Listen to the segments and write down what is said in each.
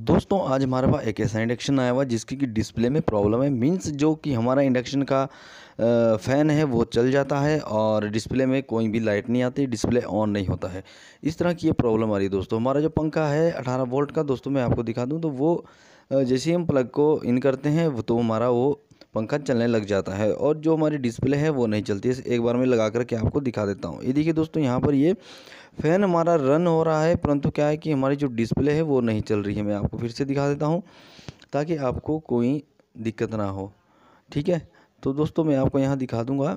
दोस्तों आज हमारे पास एक ऐसा इंडक्शन आया हुआ जिसकी कि डिस्प्ले में प्रॉब्लम है मींस जो कि हमारा इंडक्शन का फ़ैन है वो चल जाता है और डिस्प्ले में कोई भी लाइट नहीं आती डिस्प्ले ऑन नहीं होता है इस तरह की ये प्रॉब्लम आ रही है दोस्तों हमारा जो पंखा है अठारह वोल्ट का दोस्तों मैं आपको दिखा दूँ तो वो जैसे हम प्लग को इन करते हैं तो हमारा वो पंखा चलने लग जाता है और जो हमारी डिस्प्ले है वो नहीं चलती है एक बार मैं लगा करके आपको दिखा देता हूँ ये देखिए दोस्तों यहाँ पर ये फ़ैन हमारा रन हो रहा है परंतु क्या है कि हमारी जो डिस्प्ले है वो नहीं चल रही है मैं आपको फिर से दिखा देता हूँ ताकि आपको कोई दिक्कत ना हो ठीक है तो दोस्तों मैं आपको यहाँ दिखा दूँगा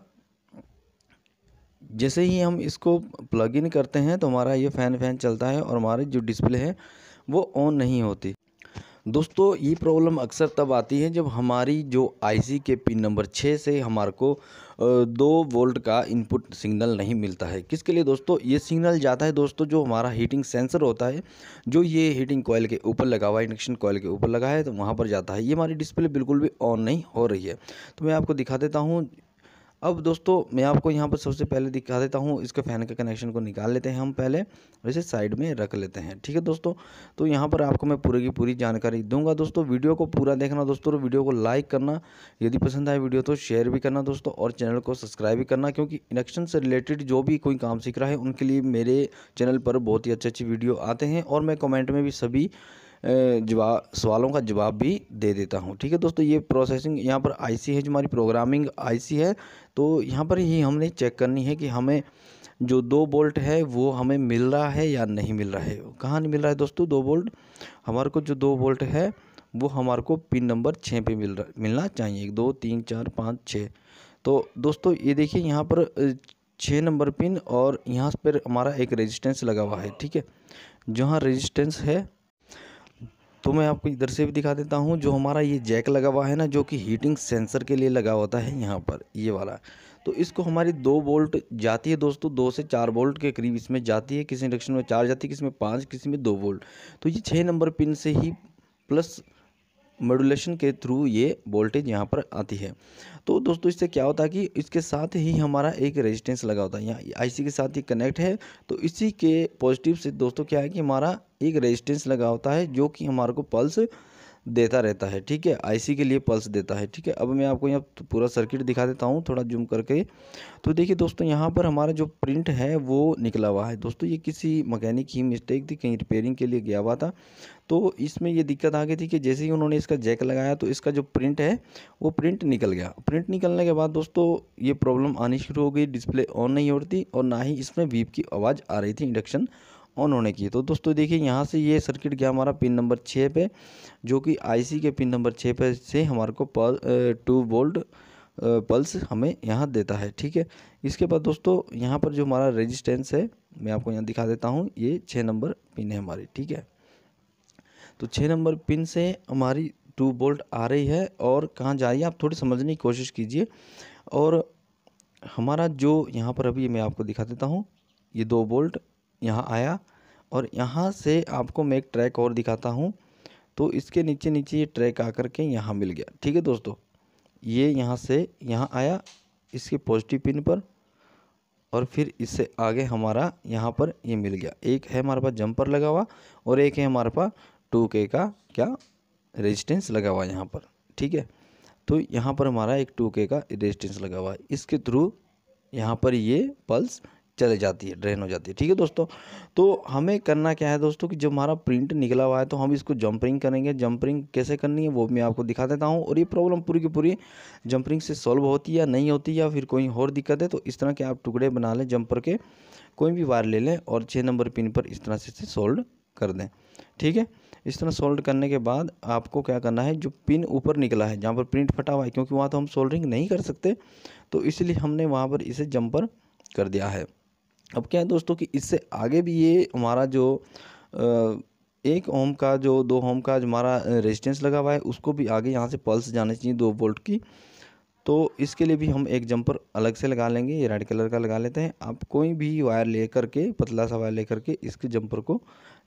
जैसे ही हम इसको प्लग इन करते हैं तो हमारा ये फ़ैन फ़ैन चलता है और हमारी जो डिस्प्ले है वो ऑन नहीं होती दोस्तों ये प्रॉब्लम अक्सर तब आती है जब हमारी जो आईसी के पिन नंबर छः से हमारे को दो वोल्ट का इनपुट सिग्नल नहीं मिलता है किसके लिए दोस्तों ये सिग्नल जाता है दोस्तों जो हमारा हीटिंग सेंसर होता है जो ये हीटिंग कोयल के ऊपर लगा हुआ है इंडक्शन कोयल के ऊपर लगा है तो वहाँ पर जाता है ये हमारी डिस्प्ले बिल्कुल भी ऑन नहीं हो रही है तो मैं आपको दिखा देता हूँ अब दोस्तों मैं आपको यहाँ पर सबसे पहले दिखा देता हूँ इसके फ़ैन के कनेक्शन को निकाल लेते हैं हम पहले और इसे साइड में रख लेते हैं ठीक है दोस्तों तो यहाँ पर आपको मैं पूरी की पूरी जानकारी दूंगा दोस्तों वीडियो को पूरा देखना दोस्तों और वीडियो को लाइक करना यदि पसंद आए वीडियो तो शेयर भी करना दोस्तों और चैनल को सब्सक्राइब भी करना क्योंकि इंडक्शन से रिलेटेड जो भी कोई काम सीख रहा है उनके लिए मेरे चैनल पर बहुत ही अच्छे अच्छी वीडियो आते हैं और मैं कॉमेंट में भी सभी जवाब सवालों का जवाब भी दे देता हूँ ठीक है दोस्तों ये प्रोसेसिंग यहाँ पर आईसी है जो हमारी प्रोग्रामिंग आईसी है तो यहाँ पर ही हमने चेक करनी है कि हमें जो दो बोल्ट है वो हमें मिल रहा है या नहीं मिल रहा है कहाँ नहीं मिल रहा है दोस्तों दो बोल्ट हमारे को जो दो बोल्ट है वो हमारे को पिन नंबर छः पे मिल रहा मिलना चाहिए एक दो तीन चार पाँच छः तो दोस्तों ये देखिए यहाँ पर छः नंबर पिन और यहाँ पर हमारा एक रेजिस्टेंस लगा हुआ है ठीक है जहाँ रेजिस्टेंस है तो मैं आपको इधर से भी दिखा देता हूँ जो हमारा ये जैक लगा हुआ है ना जो कि हीटिंग सेंसर के लिए लगा होता है यहाँ पर ये वाला तो इसको हमारी दो वोल्ट जाती है दोस्तों दो से चार वोल्ट के करीब इसमें जाती है किसी इंडक्शन में चार जाती है किसी में पाँच किसी में दो वोल्ट तो ये छः नंबर पिन से ही प्लस मेडुलेशन के थ्रू ये वोल्टेज यहाँ पर आती है तो दोस्तों इससे क्या होता है कि इसके साथ ही हमारा एक रेजिस्टेंस लगा होता है यहाँ आईसी के साथ ही कनेक्ट है तो इसी के पॉजिटिव से दोस्तों क्या है कि हमारा एक रेजिस्टेंस लगा होता है जो कि हमारे को पल्स देता रहता है ठीक है आईसी के लिए पल्स देता है ठीक है अब मैं आपको यहाँ तो पूरा सर्किट दिखा देता हूँ थोड़ा जूम करके तो देखिए दोस्तों यहाँ पर हमारा जो प्रिंट है वो निकला हुआ है दोस्तों ये किसी मकैनिक की मिस्टेक थी कहीं रिपेयरिंग के लिए गया हुआ था तो इसमें ये दिक्कत आ गई थी कि जैसे ही उन्होंने इसका जैक लगाया तो इसका जो प्रिंट है वो प्रिंट निकल गया प्रिंट निकलने के बाद दोस्तों ये प्रॉब्लम आनी शुरू हो गई डिस्प्ले ऑन नहीं होती और ना ही इसमें वीप की आवाज़ आ रही थी इंडक्शन ऑन होने की तो दोस्तों देखिए यहाँ से ये सर्किट गया हमारा पिन नंबर छः पे जो कि आईसी के पिन नंबर छः पे से हमारे को पल टू वोल्ट पल्स हमें यहाँ देता है ठीक है इसके बाद दोस्तों यहाँ पर जो हमारा रेजिस्टेंस है मैं आपको यहाँ दिखा देता हूँ ये छः नंबर पिन है हमारी ठीक है तो छः नंबर पिन से हमारी टू बोल्ट आ रही है और कहाँ जा रही है आप थोड़ी समझने की कोशिश कीजिए और हमारा जो यहाँ पर अभी मैं आपको दिखा देता हूँ ये दो बोल्ट यहाँ आया और यहाँ से आपको मैं एक ट्रैक और दिखाता हूँ तो इसके नीचे नीचे ये ट्रैक आ करके यहाँ मिल गया ठीक है दोस्तों ये यहाँ से यहाँ आया इसके पॉजिटिव पिन पर और फिर इससे आगे हमारा यहाँ पर ये मिल गया एक है हमारे पास जंपर लगा हुआ और एक है हमारे पास टू के का क्या रेजिस्टेंस लगा हुआ यहाँ पर ठीक है तो यहाँ पर हमारा एक टू के का रेजिस्टेंस लगा हुआ है इसके थ्रू यहाँ पर ये पल्स चले जाती है ड्रेन हो जाती है ठीक है दोस्तों तो हमें करना क्या है दोस्तों कि जब हमारा प्रिंट निकला हुआ है तो हम इसको जंपरिंग करेंगे जंपरिंग कैसे करनी है वो मैं आपको दिखा देता हूँ और ये प्रॉब्लम पूरी की पूरी जंपरिंग से सॉल्व होती है या नहीं होती या फिर कोई और दिक्कत है तो इस तरह के आप टुकड़े बना लें जंपर के कोई भी वायर ले लें और छः नंबर पिन पर इस तरह से इसे सोल्ड कर दें ठीक है इस तरह सोल्ड करने के बाद आपको क्या करना है जो पिन ऊपर निकला है जहाँ पर प्रिंट फटा हुआ है क्योंकि वहाँ तो हम सोल्डरिंग नहीं कर सकते तो इसलिए हमने वहाँ पर इसे जंपर कर दिया है अब क्या है दोस्तों कि इससे आगे भी ये हमारा जो एक ओम का जो दो ओम का जो हमारा रेजिस्टेंस लगा हुआ है उसको भी आगे यहाँ से पल्स जाना चाहिए दो वोल्ट की तो इसके लिए भी हम एक जंपर अलग से लगा लेंगे ये रेड कलर का लगा लेते हैं आप कोई भी वायर ले कर के पतला सा वायर ले कर के इसके जंपर को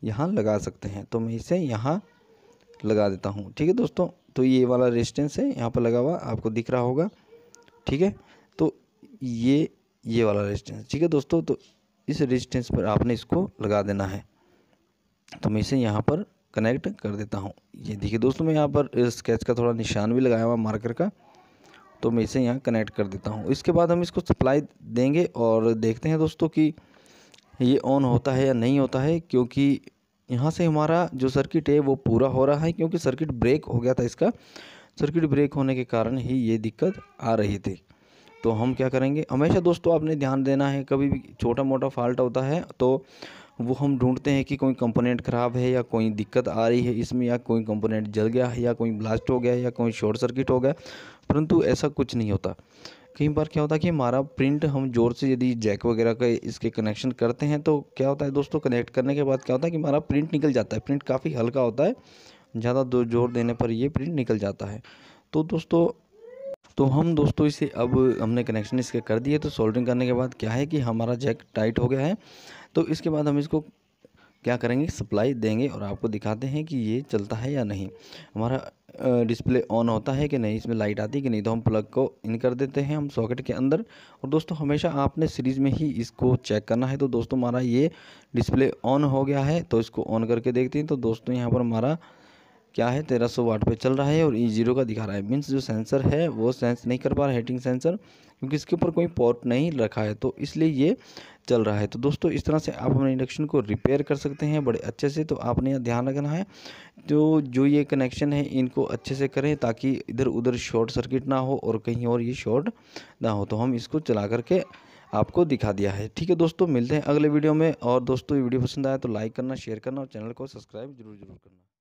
यहाँ लगा सकते हैं तो मैं इसे यहाँ लगा देता हूँ ठीक है दोस्तों तो ये वाला रेजिस्टेंस है यहाँ पर लगा हुआ आपको दिख रहा होगा ठीक है तो ये ये वाला रेजिस्टेंस ठीक है दोस्तों तो इस रेजिस्टेंस पर आपने इसको लगा देना है तो मैं इसे यहाँ पर कनेक्ट कर देता हूँ ये देखिए दोस्तों मैं यहाँ पर स्केच का थोड़ा निशान भी लगाया हुआ मार्कर का तो मैं इसे यहाँ कनेक्ट कर देता हूँ इसके बाद हम इसको सप्लाई देंगे और देखते हैं दोस्तों कि ये ऑन होता है या नहीं होता है क्योंकि यहाँ से हमारा जो सर्किट है वो पूरा हो रहा है क्योंकि सर्किट ब्रेक हो गया था इसका सर्किट ब्रेक होने के कारण ही ये दिक्कत आ रही थी तो हम क्या करेंगे हमेशा दोस्तों आपने ध्यान देना है कभी भी छोटा मोटा फॉल्ट होता है तो वो हम ढूंढते हैं कि कोई कंपोनेंट ख़राब है या कोई दिक्कत आ रही है इसमें या कोई कंपोनेंट जल गया है या कोई ब्लास्ट हो गया है या कोई शॉर्ट सर्किट हो गया परंतु ऐसा कुछ नहीं होता कई बार क्या होता है कि हमारा प्रिंट हम जोर से यदि जैक वगैरह का इसके कनेक्शन करते हैं तो क्या होता है दोस्तों कनेक्ट करने के बाद क्या होता है कि हमारा प्रिंट निकल जाता है प्रिंट काफ़ी हल्का होता है ज़्यादा जोर देने पर ये प्रिंट निकल जाता है तो दोस्तों तो हम दोस्तों इसे अब हमने कनेक्शन इसके कर दिए तो सोल्डरिंग करने के बाद क्या है कि हमारा जैक टाइट हो गया है तो इसके बाद हम इसको क्या करेंगे सप्लाई देंगे और आपको दिखाते हैं कि ये चलता है या नहीं हमारा डिस्प्ले ऑन होता है कि नहीं इसमें लाइट आती है कि नहीं तो हम प्लग को इन कर देते हैं हम सॉकेट के अंदर और दोस्तों हमेशा आपने सीरीज़ में ही इसको चेक करना है तो दोस्तों हमारा ये डिस्प्ले ऑन हो गया है तो इसको ऑन करके देखते हैं तो दोस्तों यहाँ पर हमारा क्या है तेरह सौ वाट पर चल रहा है और ई e जीरो का दिखा रहा है मीन्स जो सेंसर है वो सेंस नहीं कर पा रहा हीटिंग सेंसर क्योंकि इसके ऊपर कोई पोर्ट नहीं रखा है तो इसलिए ये चल रहा है तो दोस्तों इस तरह से आप अपने इंडक्शन को रिपेयर कर सकते हैं बड़े अच्छे से तो आपने यहाँ ध्यान रखना है तो जो ये कनेक्शन है इनको अच्छे से करें ताकि इधर उधर शॉर्ट सर्किट ना हो और कहीं और ये शॉर्ट ना हो तो हम इसको चला करके आपको दिखा दिया है ठीक है दोस्तों मिलते हैं अगले वीडियो में और दोस्तों ये वीडियो पसंद आया तो लाइक करना शेयर करना और चैनल को सब्सक्राइब जरूर जरूर करना